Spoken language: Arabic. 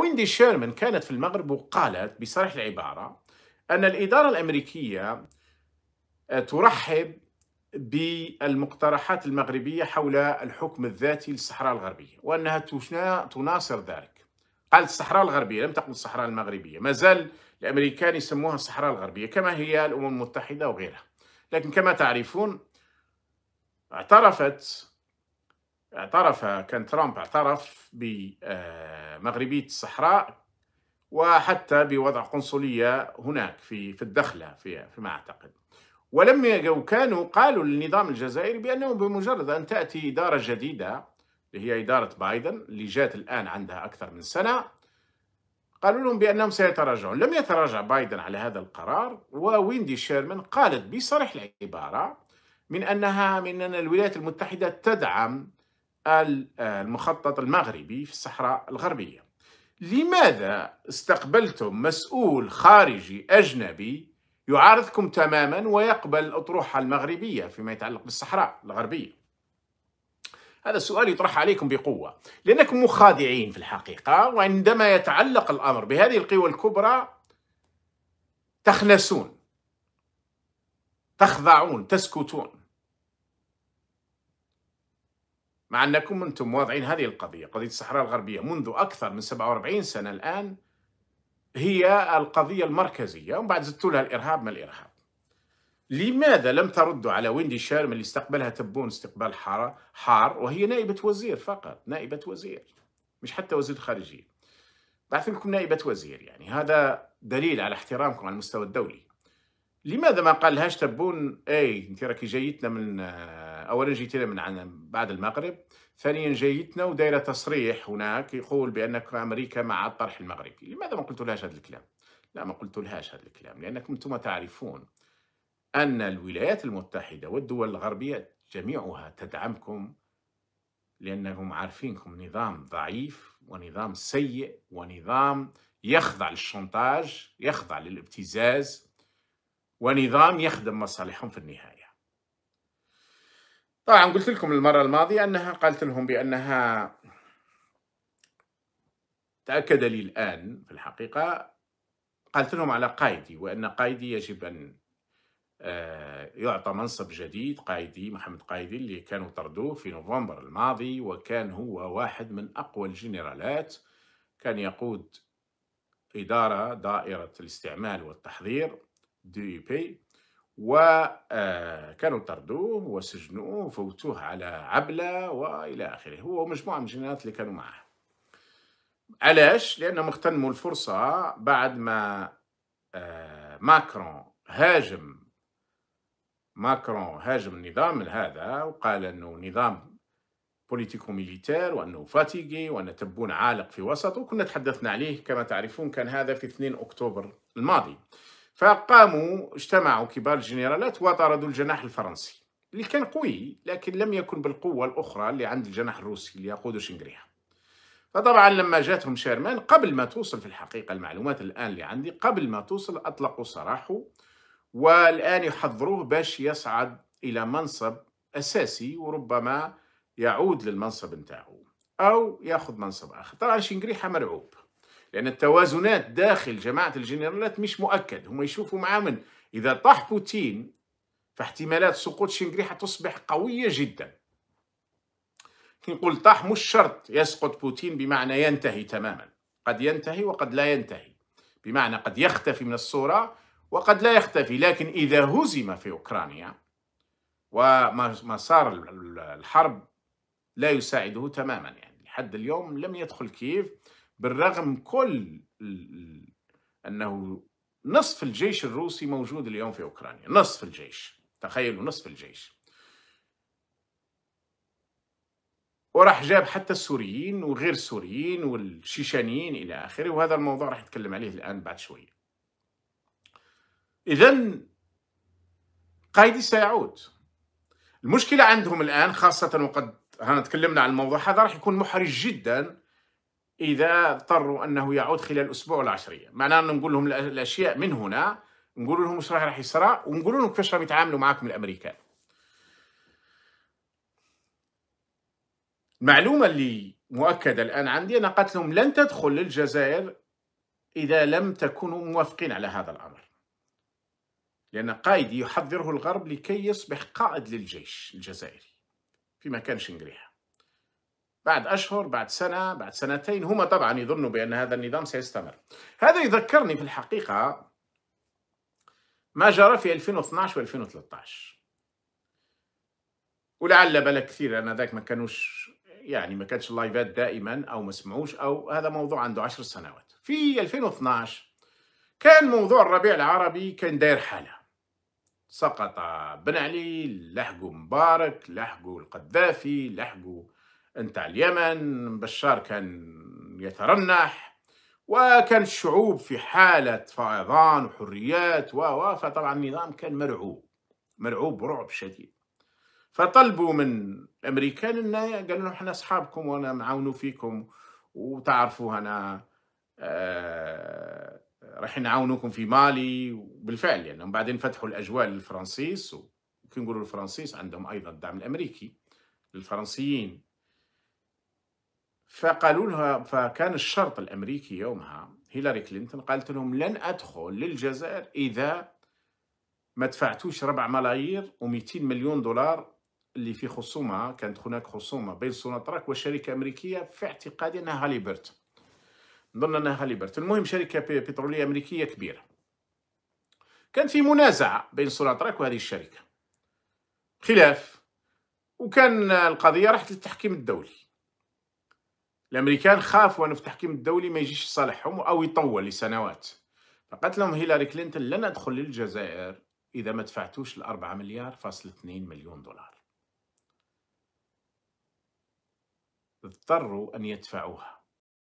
ويندي شيرمان كانت في المغرب وقالت بصريح العبارة أن الإدارة الأمريكية آه، ترحب بالمقترحات المغربية حول الحكم الذاتي للصحراء الغربية وأنها تناصر ذلك قالت الصحراء الغربية لم تقل الصحراء المغربية ما زال الأمريكان يسموها الصحراء الغربية كما هي الأمم المتحدة وغيرها لكن كما تعرفون اعترفت اعترف كان ترامب اعترف بمغربية آه، الصحراء وحتى بوضع قنصلية هناك في في الدخلة في فيما أعتقد ولم وكانوا قالوا للنظام الجزائري بأنه بمجرد أن تأتي إدارة جديدة اللي هي إدارة بايدن اللي جات الآن عندها أكثر من سنة قالوا لهم بأنهم سيتراجعون لم يتراجع بايدن على هذا القرار وويندي شيرمان قالت بصريح العبارة من أنها من أن الولايات المتحدة تدعم آه، المخطط المغربي في الصحراء الغربية لماذا استقبلتم مسؤول خارجي أجنبي يعارضكم تماما ويقبل الأطروحة المغربية فيما يتعلق بالصحراء الغربية هذا السؤال يطرح عليكم بقوة لأنكم مخادعين في الحقيقة وعندما يتعلق الأمر بهذه القوى الكبرى تخنسون تخضعون تسكتون مع أنكم أنتم واضعين هذه القضية قضية الصحراء الغربية منذ أكثر من 47 سنة الآن هي القضية المركزية ومن بعد زدتوا لها الإرهاب ما الإرهاب لماذا لم تردوا على ويندي شيرم اللي استقبلها تبون استقبال حار, حار وهي نائبة وزير فقط نائبة وزير مش حتى وزير خارجية بعث لكم نائبة وزير يعني هذا دليل على احترامكم على المستوى الدولي لماذا ما قال لهاش تبون اي انت راكي جايتنا من آه، اولا جيتنا من عن بعد المغرب ثانيا جايتنا ودايره تصريح هناك يقول بانك امريكا مع الطرح المغربي لماذا ما قلت لهاش هذا الكلام لا ما قلت لهاش هذا الكلام لانكم انتم تعرفون ان الولايات المتحده والدول الغربيه جميعها تدعمكم لانهم عارفينكم نظام ضعيف ونظام سيء ونظام يخضع للشنطاج يخضع للابتزاز ونظام يخدم مصالحهم في النهايه طبعا قلت لكم المرة الماضية أنها قالت لهم بأنها تأكد لي الآن في الحقيقة قالت لهم على قائدي وأن قائدي يجب أن آه، يعطى منصب جديد قائدي محمد قائدي اللي كانوا طردوه في نوفمبر الماضي وكان هو واحد من أقوى الجنرالات كان يقود إدارة دائرة الاستعمال والتحضير دي بي e وكانوا آه، طردوه وسجنوه وفوتوه على عبلة وإلى آخره هو مجموعة من الجنرالات اللي كانوا معه علاش؟ لأنهم اغتنموا الفرصة بعد ما آه، ماكرون هاجم ماكرون هاجم النظام هذا وقال أنه نظام بوليتيكو ميليتير وأنه فاتيجي وأن تبون عالق في وسط وكنا تحدثنا عليه كما تعرفون كان هذا في 2 أكتوبر الماضي فقاموا اجتمعوا كبار الجنرالات وطردوا الجناح الفرنسي اللي كان قوي لكن لم يكن بالقوة الأخرى اللي عند الجناح الروسي اللي يقود شنغريها فطبعا لما جاتهم شيرمان قبل ما توصل في الحقيقة المعلومات الآن اللي عندي قبل ما توصل أطلقوا سراحه والآن يحضروه باش يصعد إلى منصب أساسي وربما يعود للمنصب نتاعو أو ياخذ منصب آخر طبعا شنغريحة مرعوب لأن التوازنات داخل جماعة الجنرالات مش مؤكد هم يشوفوا مع من إذا طاح بوتين فاحتمالات سقوط شنغري حتصبح قوية جدا كي نقول طاح مش شرط يسقط بوتين بمعنى ينتهي تماما قد ينتهي وقد لا ينتهي بمعنى قد يختفي من الصورة وقد لا يختفي لكن إذا هزم في أوكرانيا ومسار الحرب لا يساعده تماما يعني لحد اليوم لم يدخل كييف بالرغم كل انه نصف الجيش الروسي موجود اليوم في اوكرانيا نصف الجيش تخيلوا نصف الجيش وراح جاب حتى السوريين وغير السوريين والشيشانيين الى اخره وهذا الموضوع راح نتكلم عليه الان بعد شويه اذا قايدي سيعود المشكله عندهم الان خاصه وقد احنا تكلمنا عن الموضوع هذا راح يكون محرج جدا اذا اضطروا انه يعود خلال ولا عشرية معناه نقول لهم الاشياء من هنا نقول لهم واش راح راح يصرى ونقول لهم كيفاش راهم يتعاملوا معكم الامريكان المعلومه اللي مؤكده الان عندي انا قلت لهم لن تدخل للجزائر اذا لم تكونوا موافقين على هذا الامر لان قائد يحضره الغرب لكي يصبح قائد للجيش الجزائري في مكان شنقريحه بعد أشهر بعد سنة بعد سنتين هم طبعا يظنوا بأن هذا النظام سيستمر هذا يذكرني في الحقيقة ما جرى في 2012 و 2013 ولعل بلا كثير أنا ذاك ما كانوش يعني ما كانتش اللايفات دائما أو ما سمعوش أو هذا موضوع عنده عشر سنوات في 2012 كان موضوع الربيع العربي كان داير حاله سقط بن علي لحقوا مبارك لحقوا القذافي لحقوا نتاع اليمن بشار كان يترنح وكان الشعوب في حالة فائضان وحريات و فطبعا النظام كان مرعوب مرعوب برعب شديد فطلبوا من الامريكان ان قالوا لهم احنا اصحابكم وانا معاونوا فيكم وتعرفوا انا آه راح نعاونوكم في مالي وبالفعل لانهم يعني بعدين فتحوا الاجواء للفرنسيس وكي نقولوا الفرنسيس عندهم ايضا الدعم الامريكي للفرنسيين فقالوا لها فكان الشرط الامريكي يومها هيلاري كلينتون قالت لهم لن ادخل للجزائر اذا ما دفعتوش ربع ملايير و200 مليون دولار اللي في خصومه كانت هناك خصومه بين سوناطراك وشركه امريكيه في اعتقادي انها هاليبرت نظن انها هاليبرت المهم شركه بتروليه امريكيه كبيره كان في منازعه بين سوناطراك وهذه الشركه خلاف وكان القضيه راحت للتحكيم الدولي الامريكان خافوا ان في التحكيم الدولي ما يجيش لصالحهم او يطول لسنوات فقالت لهم هيلاري كلينتون لن ادخل للجزائر اذا ما دفعتوش الأربعة مليار فاصل 2 مليون دولار اضطروا ان يدفعوها